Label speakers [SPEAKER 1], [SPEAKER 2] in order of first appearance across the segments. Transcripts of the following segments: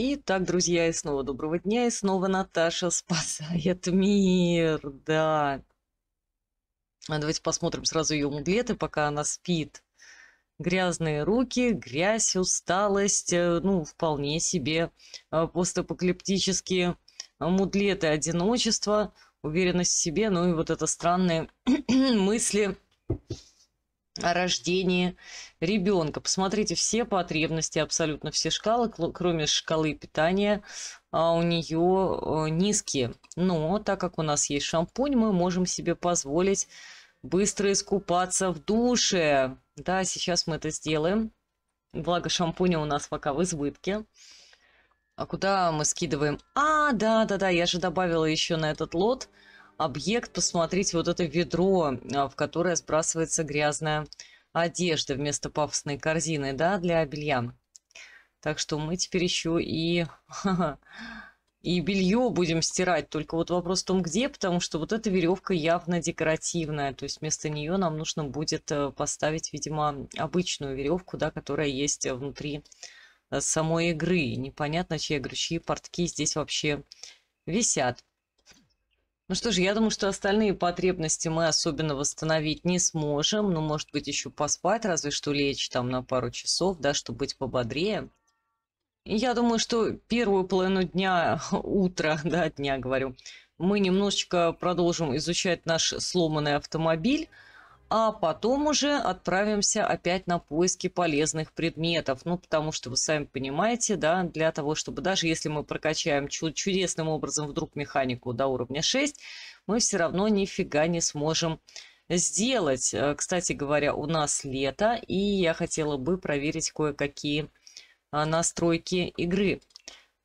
[SPEAKER 1] Итак, друзья, и снова доброго дня, и снова Наташа спасает мир, да. А давайте посмотрим сразу ее муглеты, пока она спит. Грязные руки, грязь, усталость, э, ну, вполне себе а, постапокалиптические мудлеты, одиночество, уверенность в себе, ну и вот это странные мысли о рождении ребенка. Посмотрите, все потребности, абсолютно все шкалы, кроме шкалы питания, а, у нее э, низкие. Но так как у нас есть шампунь, мы можем себе позволить быстро искупаться в душе. Да, сейчас мы это сделаем. Благо шампуня у нас пока в избытке. А куда мы скидываем? А, да-да-да, я же добавила еще на этот лот объект, посмотрите вот это ведро, а, в которое сбрасывается грязная одежда вместо пафосной корзины, да, для белья. Так что мы теперь еще и и белье будем стирать. Только вот вопрос в том, где, потому что вот эта веревка явно декоративная. То есть вместо нее нам нужно будет э, поставить, видимо, обычную веревку, да, которая есть внутри э, самой игры. Непонятно, чьи игры, чьи портки здесь вообще висят. Ну что ж, я думаю, что остальные потребности мы особенно восстановить не сможем. Ну, может быть, еще поспать, разве что лечь там на пару часов, да, чтобы быть пободрее. Я думаю, что первую половину дня, утра, да, дня говорю, мы немножечко продолжим изучать наш сломанный автомобиль а потом уже отправимся опять на поиски полезных предметов. Ну, потому что вы сами понимаете, да, для того, чтобы даже если мы прокачаем чуд чудесным образом вдруг механику до уровня 6, мы все равно нифига не сможем сделать. Э, кстати говоря, у нас лето, и я хотела бы проверить кое-какие а, настройки игры.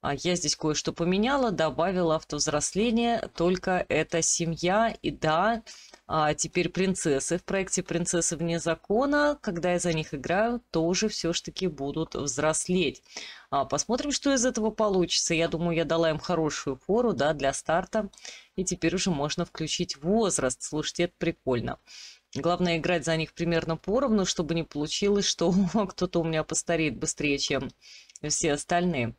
[SPEAKER 1] А, я здесь кое-что поменяла, добавила автовзросление, только это семья, и да, а, теперь принцессы в проекте «Принцессы вне закона». Когда я за них играю, тоже все ж таки будут взрослеть. А, посмотрим, что из этого получится. Я думаю, я дала им хорошую фору да, для старта. И теперь уже можно включить возраст. Слушайте, это прикольно. Главное играть за них примерно поровну, чтобы не получилось, что кто-то у меня постареет быстрее, чем все остальные.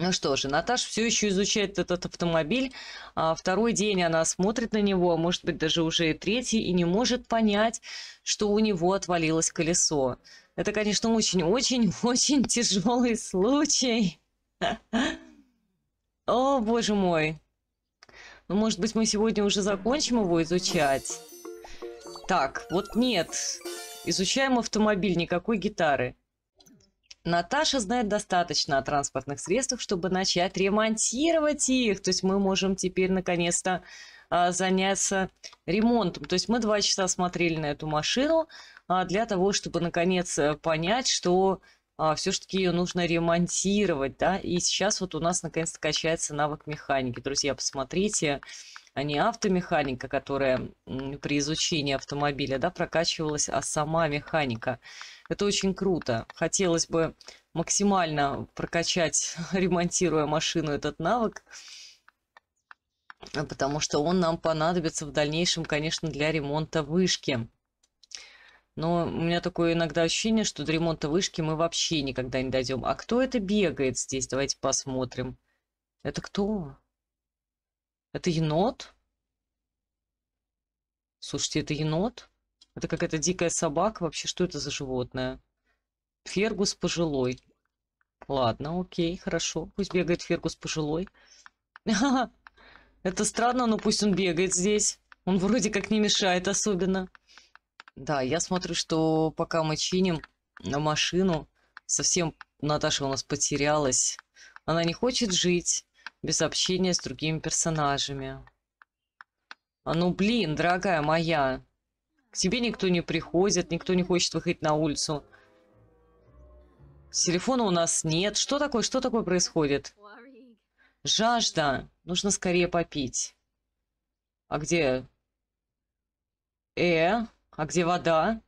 [SPEAKER 1] Ну что же, Наташа все еще изучает этот автомобиль. А второй день она смотрит на него, а может быть, даже уже и третий, и не может понять, что у него отвалилось колесо. Это, конечно, очень-очень-очень тяжелый случай. О, боже мой. Ну, может быть, мы сегодня уже закончим его изучать? Так, вот нет. Изучаем автомобиль, никакой гитары. Наташа знает достаточно о транспортных средствах, чтобы начать ремонтировать их. То есть мы можем теперь наконец-то а, заняться ремонтом. То есть мы два часа смотрели на эту машину а, для того, чтобы наконец э, понять, что а, все-таки ее нужно ремонтировать, да, и сейчас вот у нас наконец-то качается навык механики. Друзья, посмотрите, а не автомеханика, которая при изучении автомобиля, да, прокачивалась, а сама механика. Это очень круто. Хотелось бы максимально прокачать, ремонтируя машину, этот навык, потому что он нам понадобится в дальнейшем, конечно, для ремонта вышки. Но у меня такое иногда ощущение, что до ремонта вышки мы вообще никогда не дойдем. А кто это бегает здесь? Давайте посмотрим. Это кто? Это енот? Слушайте, это енот? Это какая-то дикая собака? Вообще, что это за животное? Фергус пожилой. Ладно, окей, хорошо. Пусть бегает Фергус пожилой. Это странно, но пусть он бегает здесь. Он вроде как не мешает особенно. Да, я смотрю, что пока мы чиним машину, совсем Наташа у нас потерялась. Она не хочет жить без общения с другими персонажами. А ну блин, дорогая моя. К тебе никто не приходит, никто не хочет выходить на улицу. Телефона у нас нет. Что такое? Что такое происходит? Жажда. Нужно скорее попить. А где? Э? А где вода?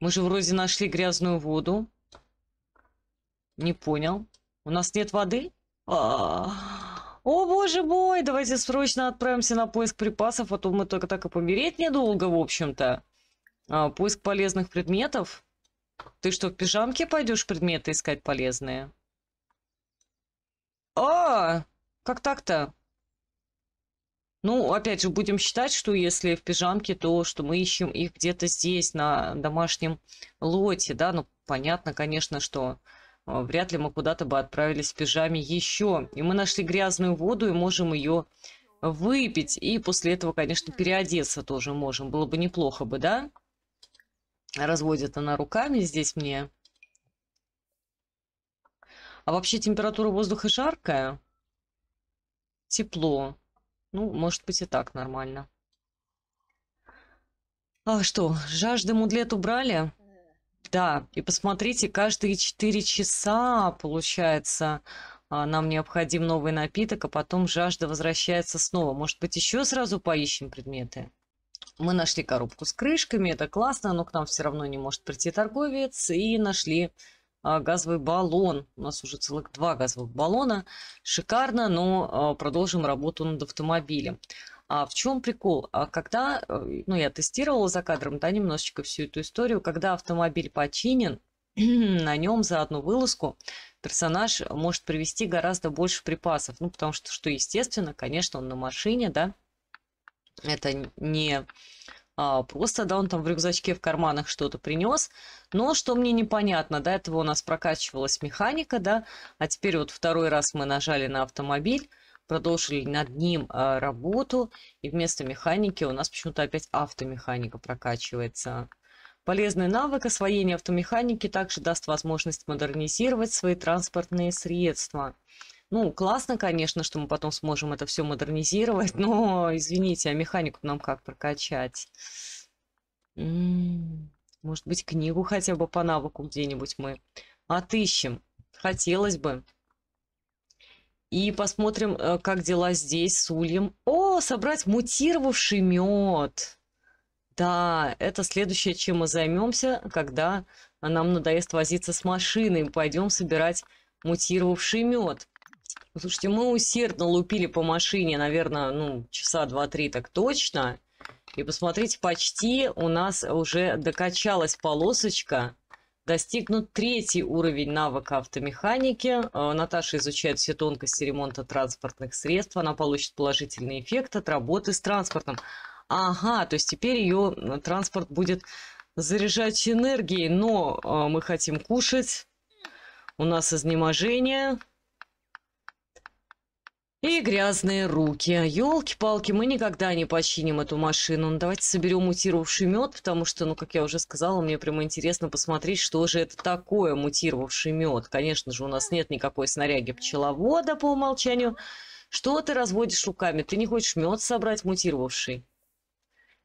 [SPEAKER 1] Мы же вроде нашли грязную воду. Не понял. У нас нет воды? А -а -а. О, боже мой, давайте срочно отправимся на поиск припасов, а то мы только так и помереть недолго, в общем-то. А, поиск полезных предметов? Ты что, в пижамке пойдешь предметы искать полезные? А, как так-то? Ну, опять же, будем считать, что если в пижамке, то что мы ищем их где-то здесь, на домашнем лоте, да, ну, понятно, конечно, что э, вряд ли мы куда-то бы отправились в пижаме еще. И мы нашли грязную воду и можем ее выпить. И после этого, конечно, переодеться тоже можем. Было бы неплохо бы, да? Разводит она руками здесь мне. А вообще температура воздуха жаркая. Тепло. Ну, может быть и так нормально. А что, жажды мудлет убрали? Да, и посмотрите, каждые 4 часа, получается, а, нам необходим новый напиток, а потом жажда возвращается снова. Может быть, еще сразу поищем предметы? Мы нашли коробку с крышками, это классно, но к нам все равно не может прийти торговец, и нашли а, газовый баллон. У нас уже целых два газовых баллона. Шикарно, но а, продолжим работу над автомобилем. А в чем прикол? А когда, э, ну я тестировала за кадром, да, немножечко всю эту историю, когда автомобиль починен, на нем за одну вылазку персонаж может привести гораздо больше припасов. Ну, потому что, что естественно, конечно, он на машине, да, это не а, просто, да, он там в рюкзачке, в карманах что-то принес. Но что мне непонятно, до этого у нас прокачивалась механика, да, а теперь вот второй раз мы нажали на автомобиль, продолжили над ним а, работу, и вместо механики у нас почему-то опять автомеханика прокачивается. Полезный навык освоения автомеханики также даст возможность модернизировать свои транспортные средства. Ну, классно, конечно, что мы потом сможем это все модернизировать, но, извините, а механику нам как прокачать? Может быть, книгу хотя бы по навыку где-нибудь мы отыщем. Хотелось бы. И посмотрим, э, как дела здесь с ульем. О, собрать мутировавший мед. Да, это следующее, чем мы займемся, когда нам надоест возиться с машиной. Пойдем собирать мутировавший мед. Слушайте, мы усердно лупили по машине, наверное, ну, часа два-три так точно. И посмотрите, почти у нас уже докачалась полосочка. Достигнут третий уровень навыка автомеханики. Э, Наташа изучает все тонкости ремонта транспортных средств. Она получит положительный эффект от работы с транспортом. Ага, то есть теперь ее э, транспорт будет заряжать энергией, но э, мы хотим кушать. У нас изнеможение. И грязные руки. Елки-палки, мы никогда не починим эту машину. Ну, давайте соберем мутировавший мед, потому что, ну, как я уже сказала, мне прямо интересно посмотреть, что же это такое мутировавший мед. Конечно же, у нас нет никакой снаряги пчеловода по умолчанию. Что ты разводишь руками? Ты не хочешь мед собрать мутировавший?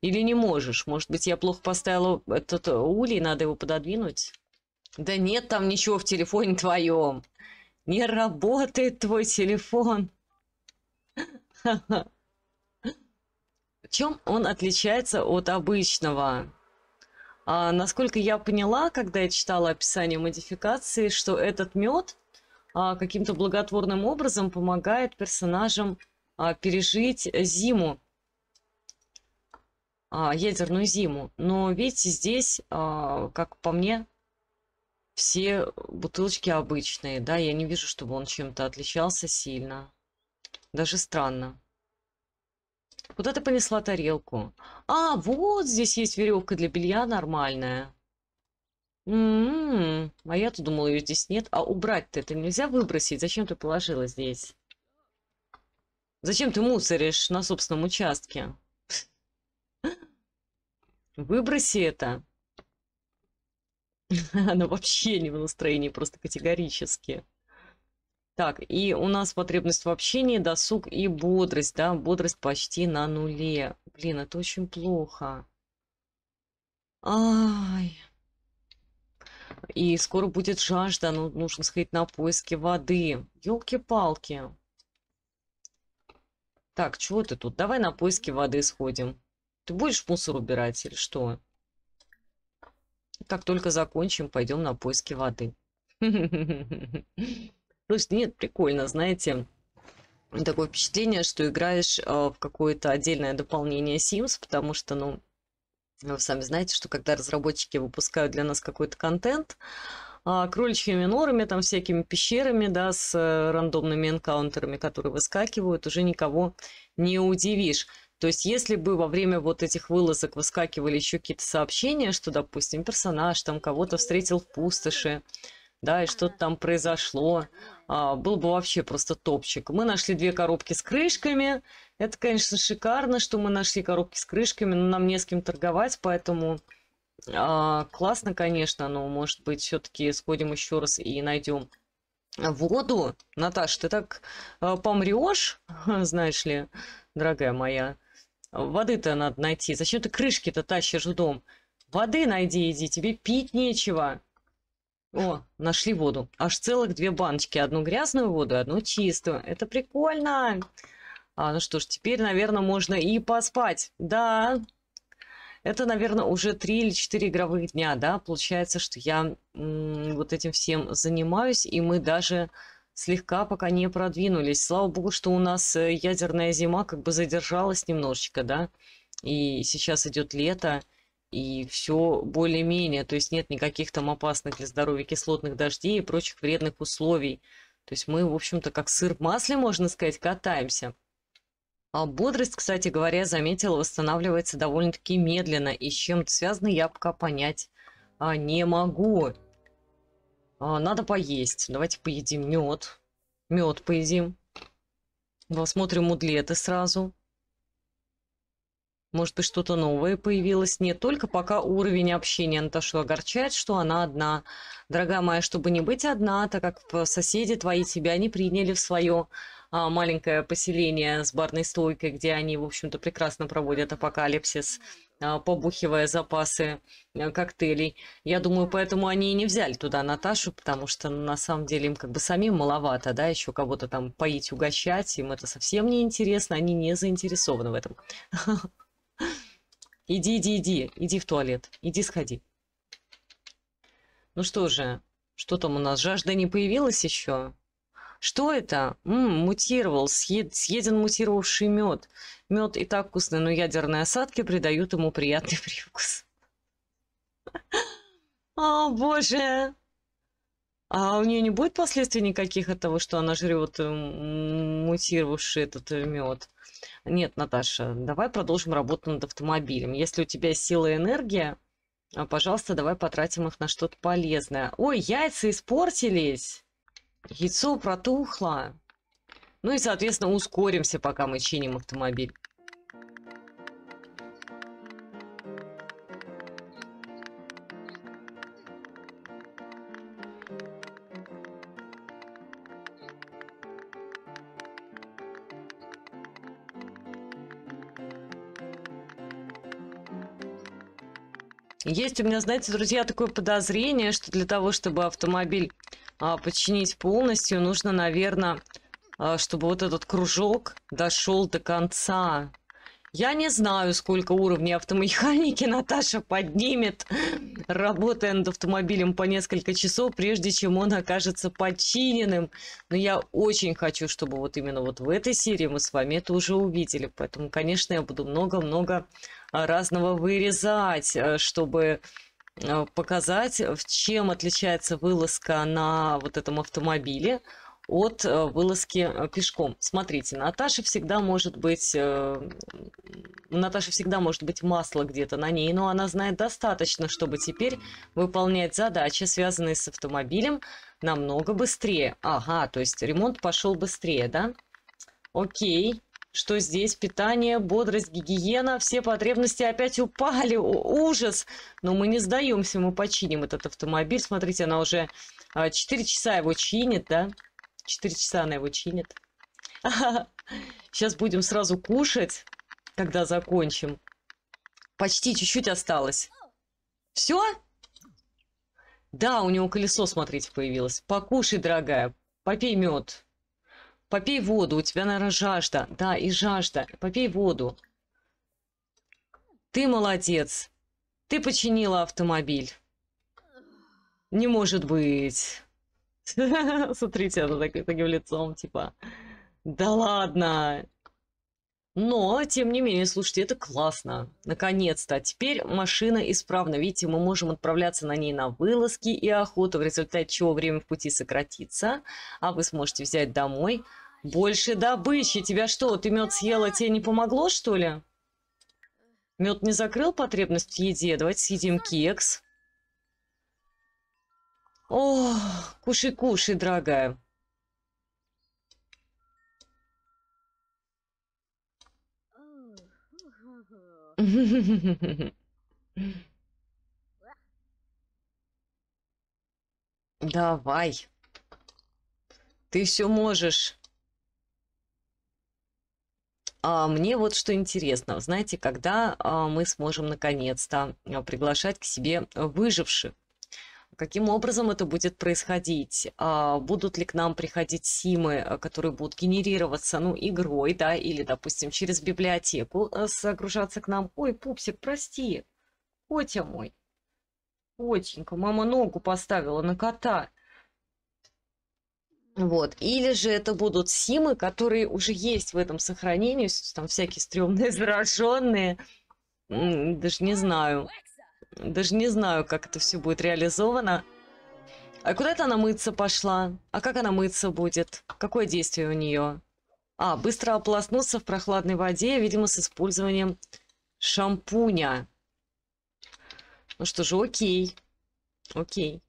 [SPEAKER 1] Или не можешь? Может быть, я плохо поставила этот э, улей, надо его пододвинуть? Да нет там ничего в телефоне твоем. Не работает твой телефон. В Чем он отличается от обычного? А, насколько я поняла, когда я читала описание модификации, что этот мед а, каким-то благотворным образом помогает персонажам а, пережить зиму, а, ядерную зиму. Но видите, здесь, а, как по мне, все бутылочки обычные, да, я не вижу, чтобы он чем-то отличался сильно. Даже странно. Куда ты понесла тарелку? А, вот здесь есть веревка для белья нормальная. Ммм. -м -м. А я-то думала, ее здесь нет. А убрать-то это нельзя выбросить? Зачем ты положила здесь? Зачем ты мусоришь на собственном участке? Выброси это. Она вообще не в настроении, просто категорически. Так, и у нас потребность в общении, досуг и бодрость, да, бодрость почти на нуле. Блин, это очень плохо. Ай. И скоро будет жажда, ну, нужно сходить на поиски воды. Ёлки-палки. Так, чего ты тут? Давай на поиски воды сходим. Ты будешь мусор убирать или что? Как только закончим, пойдем на поиски воды. То есть нет, прикольно, знаете, такое впечатление, что играешь э, в какое-то отдельное дополнение Sims, потому что, ну, вы сами знаете, что когда разработчики выпускают для нас какой-то контент, э, кроличьими норами, там всякими пещерами, да, с э, рандомными энкаунтерами, которые выскакивают, уже никого не удивишь. То есть, если бы во время вот этих вылазок выскакивали еще какие-то сообщения, что, допустим, персонаж там кого-то встретил в пустоши, да, и что-то там произошло, а, был бы вообще просто топчик. Мы нашли две коробки с крышками. Это, конечно, шикарно, что мы нашли коробки с крышками, но нам не с кем торговать, поэтому а, классно, конечно, но, может быть, все-таки сходим еще раз и найдем воду. Наташа, ты так а, помрешь, знаешь ли, дорогая моя. Воды-то надо найти. Зачем ты крышки-то тащишь в дом? Воды найди, иди, тебе пить нечего. О, нашли воду. Аж целых две баночки. Одну грязную воду, одну чистую. Это прикольно. А, ну что ж, теперь, наверное, можно и поспать. Да. Это, наверное, уже три или четыре игровых дня, да? Получается, что я вот этим всем занимаюсь, и мы даже слегка пока не продвинулись. Слава богу, что у нас э, ядерная зима как бы задержалась немножечко, да? И сейчас идет лето и все более-менее. То есть нет никаких там опасных для здоровья кислотных дождей и прочих вредных условий. То есть мы, в общем-то, как сыр в масле, можно сказать, катаемся. А бодрость, кстати говоря, заметила, восстанавливается довольно-таки медленно. И с чем это связано, я пока понять а, не могу. А, надо поесть. Давайте поедим мед. Мед поедим. Посмотрим мудлеты сразу. Может быть, что-то новое появилось. Нет, только пока уровень общения. Наташу огорчает, что она одна. Дорогая моя, чтобы не быть одна, так как соседи твои тебя не приняли в свое а, маленькое поселение с барной стойкой, где они, в общем-то, прекрасно проводят апокалипсис, а, побухивая запасы а, коктейлей. Я думаю, поэтому они и не взяли туда Наташу, потому что на самом деле им как бы самим маловато, да, еще кого-то там поить, угощать, им это совсем не интересно, они не заинтересованы в этом. Иди, иди, иди. Иди в туалет. Иди сходи. Ну что же, что там у нас? Жажда не появилась еще? Что это? М -м, мутировал, съед, съеден мутировавший мед. Мед и так вкусный, но ядерные осадки придают ему приятный привкус. О, боже! А у нее не будет последствий никаких от того, что она жрет э, мутировавший этот э, мед? Нет, Наташа, давай продолжим работу над автомобилем. Если у тебя сила и энергия, а, пожалуйста, давай потратим их на что-то полезное. Ой, яйца испортились! Яйцо протухло. Ну и, соответственно, ускоримся, пока мы чиним автомобиль. Есть у меня, знаете, друзья, такое подозрение, что для того, чтобы автомобиль а, починить полностью, нужно, наверное, а, чтобы вот этот кружок дошел до конца. Я не знаю, сколько уровней автомеханики Наташа поднимет, работая над автомобилем по несколько часов, прежде чем он окажется починенным. Но я очень хочу, чтобы вот именно вот в этой серии мы с вами это уже увидели. Поэтому, конечно, я буду много-много а, разного вырезать, э, чтобы э, показать, в чем отличается вылазка на вот этом автомобиле от э, вылазки пешком. Смотрите, Наташа всегда может быть... Наташа всегда может быть масло где-то на ней, но она знает достаточно, чтобы теперь выполнять задачи, связанные с автомобилем, намного быстрее. Ага, то есть ремонт пошел быстрее, да? Окей. Что здесь? Питание, бодрость, гигиена, все потребности опять упали. О, ужас! Но мы не сдаемся, мы починим этот автомобиль. Смотрите, она уже 4 а, часа его чинит, да? 4 часа она его чинит. Сейчас будем сразу кушать, когда закончим. Почти чуть-чуть осталось. Все? Да, у него колесо, смотрите, появилось. Покушай, дорогая, попей мед. Попей воду, у тебя, наверное, жажда. Да, и жажда. Попей воду. Ты молодец. Ты починила автомобиль. Не может быть. Смотрите, она таким лицом, типа... Да ладно. Но, тем не менее, слушайте, это классно. Наконец-то. Теперь машина исправна. Видите, мы можем отправляться на ней на вылазки и охоту, в результате чего время в пути сократится, а вы сможете взять домой больше добычи. Тебя что, ты мед съела, тебе не помогло, что ли? Мед не закрыл потребность в еде. Давайте съедим кекс. О, кушай, кушай, дорогая. Давай. Ты все можешь. А, мне вот что интересно, знаете, когда а, мы сможем наконец-то а, приглашать к себе э, выживших? Каким образом это будет происходить? Будут ли к нам приходить симы, э, которые будут генерироваться, ну, игрой, да, или, допустим, через библиотеку э, загружаться к нам? Ой, пупсик, прости, котя мой, котенька, мама ногу поставила на кота. Вот. Или же это будут симы, которые уже есть в этом сохранении, там всякие стрёмные, зараженные. Даже не знаю. Даже не знаю, как это все будет реализовано. А куда это она мыться пошла? А как она мыться будет? Какое действие у нее? А, быстро ополоснуться в прохладной воде, видимо, с использованием шампуня. Ну что же, окей. Окей.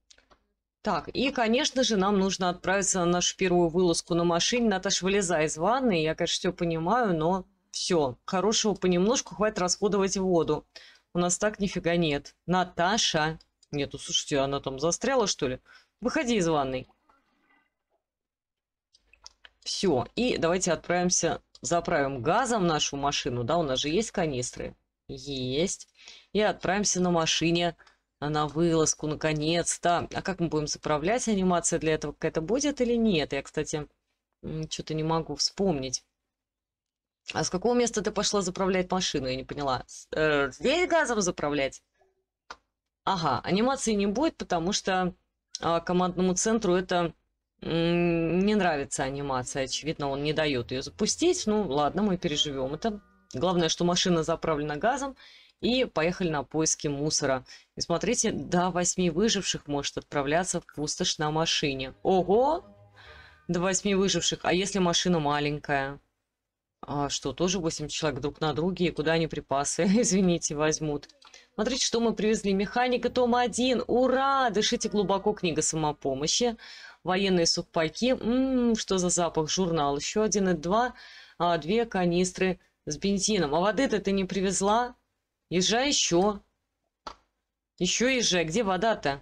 [SPEAKER 1] Так, и, конечно же, нам нужно отправиться на нашу первую вылазку на машине. Наташа, вылезай из ванны. Я, конечно, все понимаю, но все. Хорошего понемножку, хватит расходовать воду. У нас так нифига нет. Наташа! Нету, ну, слушайте, она там застряла, что ли? Выходи из ванной. Все. И давайте отправимся, заправим газом нашу машину. Да, у нас же есть канистры. Есть. И отправимся на машине на вылазку, наконец-то. А как мы будем заправлять? Анимация для этого какая-то будет или нет? Я, кстати, что-то не могу вспомнить. А с какого места ты пошла заправлять машину? Я не поняла. здесь э, газом заправлять? Ага, анимации не будет, потому что а, командному центру это не нравится анимация. Очевидно, он не дает ее запустить. Ну, ладно, мы переживем это. Главное, что машина заправлена газом и поехали на поиски мусора. И смотрите, до восьми выживших может отправляться в пустошь на машине. Ого! До восьми выживших. А если машина маленькая? А что, тоже 8 человек друг на друге, и куда они припасы, извините, возьмут? Смотрите, что мы привезли. Механика том 1. Ура! Дышите глубоко, книга самопомощи. Военные сухпайки. Ммм, что за запах? Журнал еще один и два. А, две канистры с бензином. А воды-то ты не привезла? Езжай еще. Еще езжай. Где вода-то?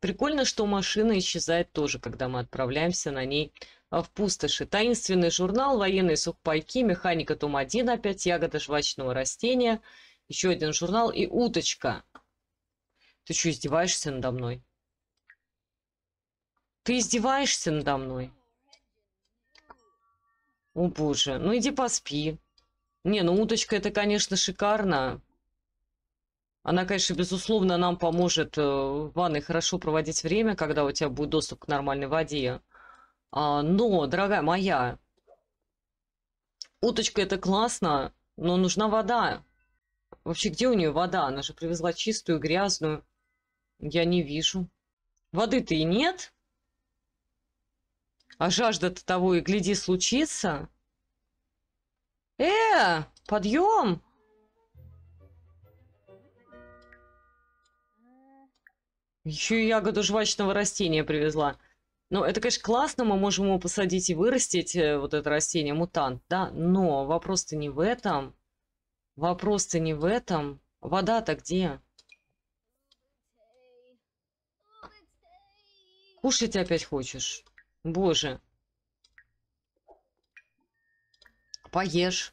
[SPEAKER 1] Прикольно, что машина исчезает тоже, когда мы отправляемся на ней а, в пустоши. Таинственный журнал, военные сухпайки, механика Том-1, опять ягода жвачного растения, еще один журнал и уточка. Ты что, издеваешься надо мной? Ты издеваешься надо мной? О боже, ну иди поспи. Не, ну уточка это, конечно, шикарно. Она, конечно, безусловно, нам поможет э, в ванной хорошо проводить время, когда у тебя будет доступ к нормальной воде. А, но, дорогая моя, уточка это классно, но нужна вода. Вообще, где у нее вода? Она же привезла чистую, грязную. Я не вижу. Воды-то и нет. А жажда-то того и гляди случится. Э, подъем! Еще и ягоду жвачного растения привезла. Ну, это, конечно, классно, мы можем его посадить и вырастить, э, вот это растение, мутант, да, но вопрос-то не в этом. Вопрос-то не в этом. Вода-то где? Кушать опять хочешь? Боже. Поешь.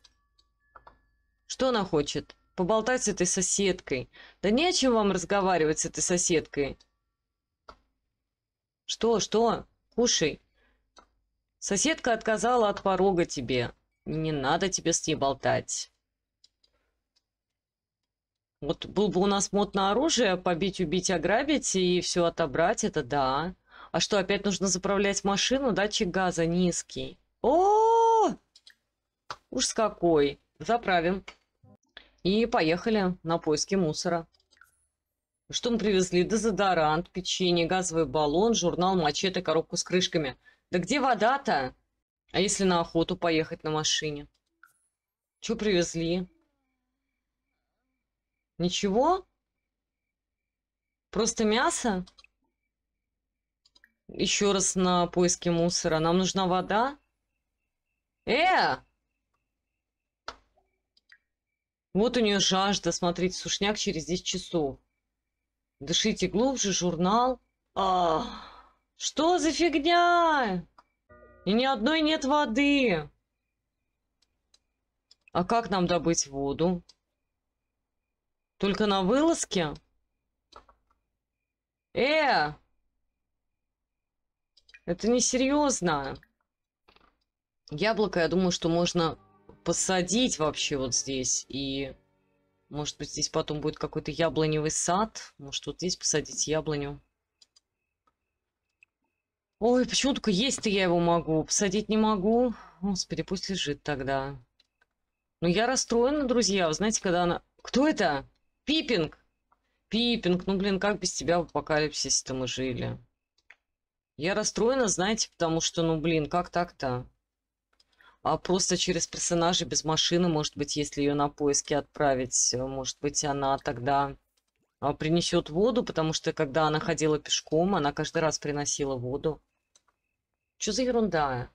[SPEAKER 1] Что она хочет? Поболтать с этой соседкой. Да не о чем вам разговаривать с этой соседкой. Что, что? Кушай. Соседка отказала от порога тебе. Не надо тебе с ней болтать. Вот был бы у нас мод на оружие, побить, убить, ограбить и все отобрать, это да. А что, опять нужно заправлять машину? Датчик газа низкий. О, -о, -о! Уж с какой. Заправим. И поехали на поиски мусора. Что мы привезли? Дезодорант, печенье, газовый баллон, журнал, мачете, коробку с крышками. Да где вода-то? А если на охоту поехать на машине? Что привезли? Ничего? Просто мясо? Еще раз на поиски мусора. Нам нужна вода? Э! Вот у нее жажда, смотрите, сушняк через 10 часов. Дышите глубже, журнал. А, что за фигня? И ни одной нет воды. А как нам добыть воду? Только на вылазке? Э! Это несерьезно. Яблоко, я думаю, что можно посадить вообще вот здесь. И, может быть, здесь потом будет какой-то яблоневый сад. Может, вот здесь посадить яблоню. Ой, почему только есть-то я его могу? Посадить не могу. Господи, пусть лежит тогда. Ну, я расстроена, друзья. Вы знаете, когда она... Кто это? Пипинг! Пипинг, ну, блин, как без тебя в апокалипсисе-то мы жили? Я расстроена, знаете, потому что, ну, блин, как так-то? а просто через персонажа без машины, может быть, если ее на поиски отправить, э, может быть, она тогда а, принесет воду, потому что когда она ходила пешком, она каждый раз приносила воду. Что за ерунда?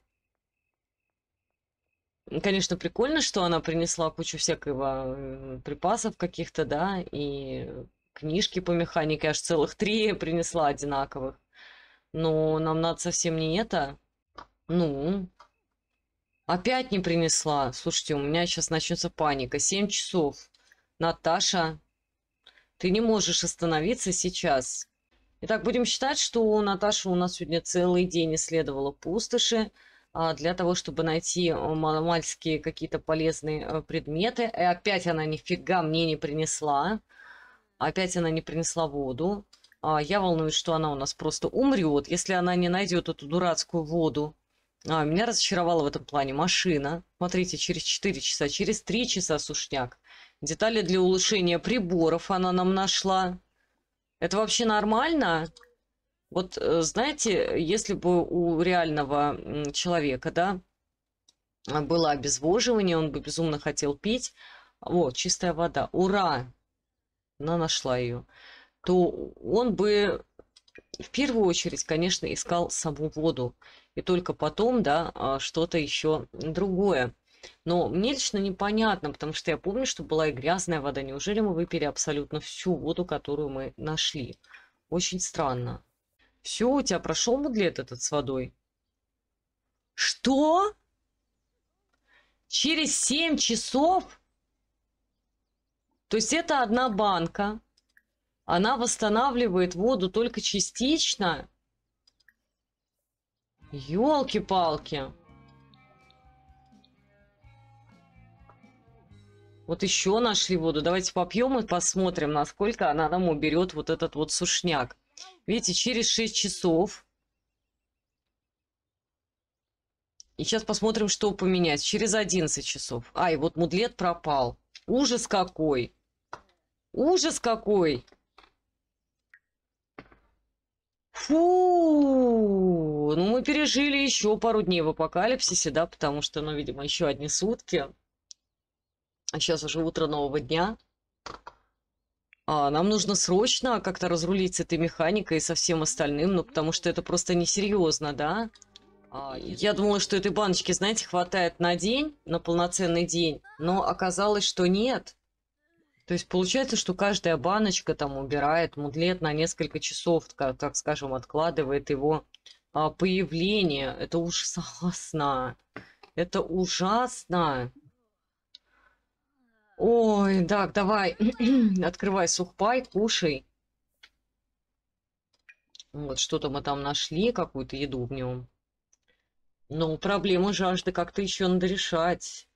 [SPEAKER 1] Конечно, прикольно, что она принесла кучу всякого э, припасов каких-то, да, и книжки по механике, аж целых три принесла одинаковых. Но нам надо совсем не это. Ну, Опять не принесла. Слушайте, у меня сейчас начнется паника. 7 часов. Наташа, ты не можешь остановиться сейчас. Итак, будем считать, что Наташа у нас сегодня целый день исследовала пустоши а, для того, чтобы найти а, маломальские какие-то полезные а, предметы. И опять она нифига мне не принесла. Опять она не принесла воду. Я волнуюсь, что она у нас просто умрет, если она не найдет эту дурацкую воду. А, меня разочаровала в этом плане машина. Смотрите, через 4 часа, через 3 часа сушняк. Детали для улучшения приборов она нам нашла. Это вообще нормально? Вот, э, знаете, если бы у реального человека, да, было обезвоживание, он бы безумно хотел пить. Вот, чистая вода. Ура! Она нашла ее. То он бы в первую очередь, конечно, искал саму воду и только потом, да, а, что-то еще другое. Но мне лично непонятно, потому что я помню, что была и грязная вода. Неужели мы выпили абсолютно всю воду, которую мы нашли? Очень странно. Все, у тебя прошел мудлет этот с водой? Что? Через 7 часов? То есть это одна банка. Она восстанавливает воду только частично. Ёлки-палки. Вот еще нашли воду. Давайте попьем и посмотрим, насколько она нам уберет вот этот вот сушняк. Видите, через 6 часов. И сейчас посмотрим, что поменять. Через 11 часов. Ай, вот мудлет пропал. Ужас какой. Ужас какой. Фу, ну мы пережили еще пару дней в апокалипсисе, да, потому что, ну, видимо, еще одни сутки. А сейчас уже утро нового дня. А, нам нужно срочно как-то разрулить с этой механикой и со всем остальным, ну, потому что это просто несерьезно, да? А, я думала, что этой баночки, знаете, хватает на день, на полноценный день, но оказалось, что нет. То есть получается, что каждая баночка там убирает мудлет на несколько часов, так скажем, откладывает его а, появление. Это ужасно. Это ужасно. Ой, так, давай, открывай сухпай, кушай. Вот что-то мы там нашли, какую-то еду в нем. Но ну, проблему жажды как-то еще надо решать.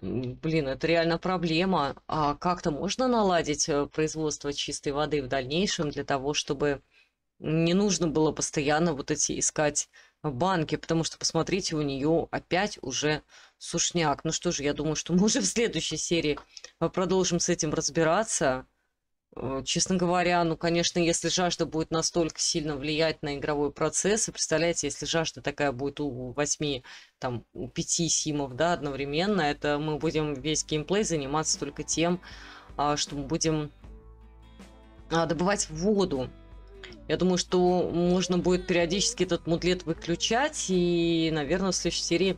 [SPEAKER 1] блин, это реально проблема. А как-то можно наладить э, производство чистой воды в дальнейшем для того, чтобы не нужно было постоянно вот эти искать банки, потому что, посмотрите, у нее опять уже сушняк. Ну что же, я думаю, что мы уже в следующей серии э, продолжим с этим разбираться. Э, честно говоря, ну, конечно, если жажда будет настолько сильно влиять на игровой процесс, и представляете, если жажда такая будет у восьми, там, у пяти симов, да, одновременно, это мы будем весь геймплей заниматься только тем, а, что мы будем а, добывать воду. Я думаю, что можно будет периодически этот мудлет выключать, и, наверное, в следующей серии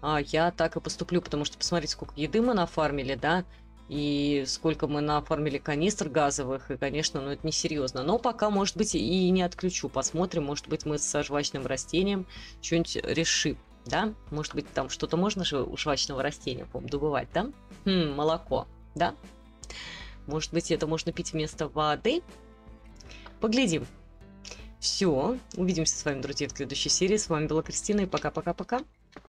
[SPEAKER 1] а, я так и поступлю, потому что посмотрите, сколько еды мы нафармили, да, и сколько мы наоформили канистр газовых, и, конечно, ну, это несерьезно. Но пока, может быть, и не отключу. Посмотрим, может быть, мы со жвачным растением что-нибудь решим, да? Может быть, там что-то можно же у жвачного растения, по добывать, да? Хм, молоко, да? Может быть, это можно пить вместо воды? Поглядим. Все, увидимся с вами, друзья, в следующей серии. С вами была Кристина, и пока-пока-пока.